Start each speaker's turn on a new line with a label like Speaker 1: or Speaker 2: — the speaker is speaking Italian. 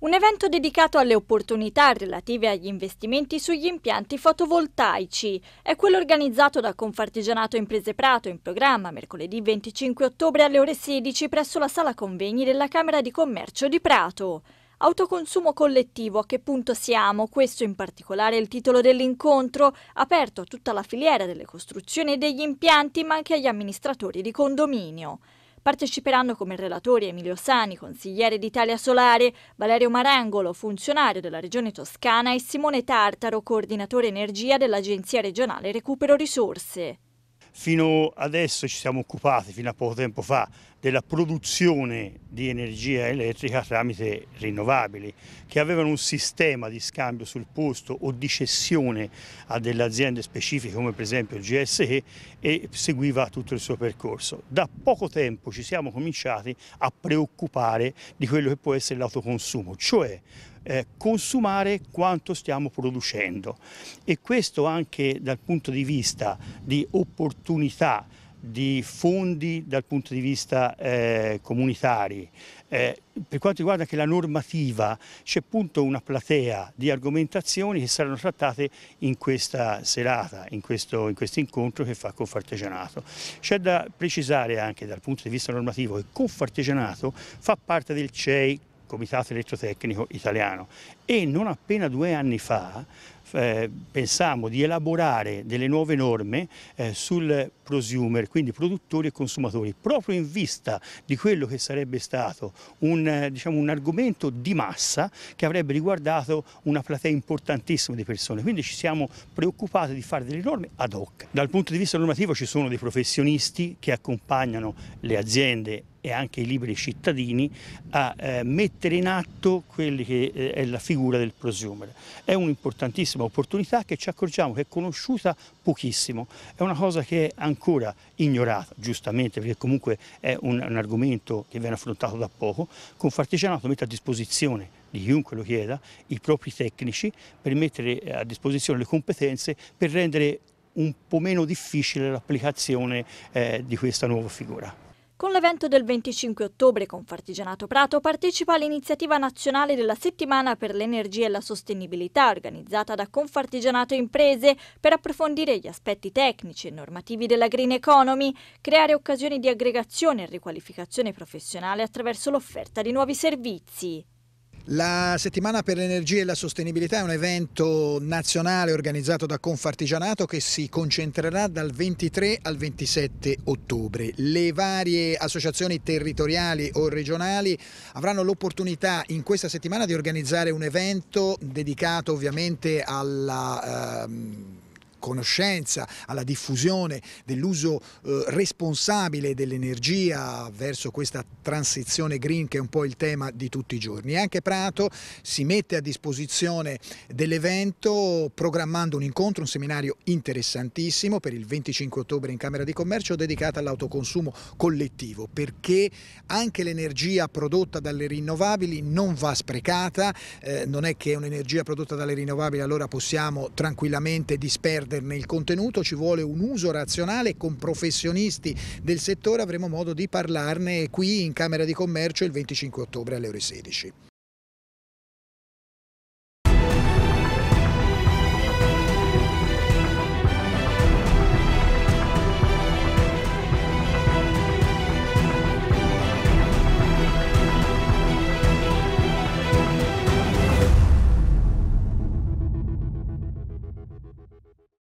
Speaker 1: Un evento dedicato alle opportunità relative agli investimenti sugli impianti fotovoltaici è quello organizzato da Confartigianato Imprese Prato in programma mercoledì 25 ottobre alle ore 16 presso la sala convegni della Camera di Commercio di Prato. Autoconsumo collettivo, a che punto siamo? Questo in particolare è il titolo dell'incontro, aperto a tutta la filiera delle costruzioni e degli impianti, ma anche agli amministratori di condominio. Parteciperanno come relatori Emilio Sani, consigliere d'Italia Solare, Valerio Marangolo, funzionario della Regione Toscana e Simone Tartaro, coordinatore energia dell'Agenzia regionale Recupero Risorse.
Speaker 2: Fino adesso ci siamo occupati, fino a poco tempo fa, della produzione di energia elettrica tramite rinnovabili, che avevano un sistema di scambio sul posto o di cessione a delle aziende specifiche come per esempio il GSE e seguiva tutto il suo percorso. Da poco tempo ci siamo cominciati a preoccupare di quello che può essere l'autoconsumo, cioè eh, consumare quanto stiamo producendo e questo anche dal punto di vista di opportunità di fondi dal punto di vista eh, comunitari. Eh, per quanto riguarda anche la normativa c'è appunto una platea di argomentazioni che saranno trattate in questa serata, in questo in quest incontro che fa Confartigianato. C'è da precisare anche dal punto di vista normativo che Confartigianato fa parte del CEI Comitato Elettrotecnico Italiano e non appena due anni fa eh, pensammo di elaborare delle nuove norme eh, sul prosumer, quindi produttori e consumatori, proprio in vista di quello che sarebbe stato un, eh, diciamo, un argomento di massa che avrebbe riguardato una platea importantissima di persone. Quindi ci siamo preoccupati di fare delle norme ad hoc. Dal punto di vista normativo ci sono dei professionisti che accompagnano le aziende e anche i liberi cittadini a eh, mettere in atto quella che eh, è la figura del prosumer. È un'importantissima opportunità che ci accorgiamo che è conosciuta pochissimo, è una cosa che è ancora ignorata, giustamente, perché comunque è un, un argomento che viene affrontato da poco, con Fartigianato mette a disposizione di chiunque lo chieda, i propri tecnici per mettere a disposizione le competenze per rendere un po' meno difficile l'applicazione eh, di questa nuova figura.
Speaker 1: Con l'evento del 25 ottobre Confartigianato Prato partecipa all'iniziativa nazionale della settimana per l'energia e la sostenibilità organizzata da Confartigianato Imprese per approfondire gli aspetti tecnici e normativi della green economy, creare occasioni di aggregazione e riqualificazione professionale attraverso l'offerta di nuovi servizi.
Speaker 3: La settimana per l'energia e la sostenibilità è un evento nazionale organizzato da Confartigianato che si concentrerà dal 23 al 27 ottobre. Le varie associazioni territoriali o regionali avranno l'opportunità in questa settimana di organizzare un evento dedicato ovviamente alla... Ehm, conoscenza, alla diffusione dell'uso eh, responsabile dell'energia verso questa transizione green che è un po' il tema di tutti i giorni. anche Prato si mette a disposizione dell'evento programmando un incontro, un seminario interessantissimo per il 25 ottobre in Camera di Commercio dedicato all'autoconsumo collettivo perché anche l'energia prodotta dalle rinnovabili non va sprecata, eh, non è che un'energia prodotta dalle rinnovabili allora possiamo tranquillamente disperdere perderne il contenuto, ci vuole un uso razionale con professionisti del settore avremo modo di parlarne qui in Camera di Commercio il 25 ottobre alle ore 16.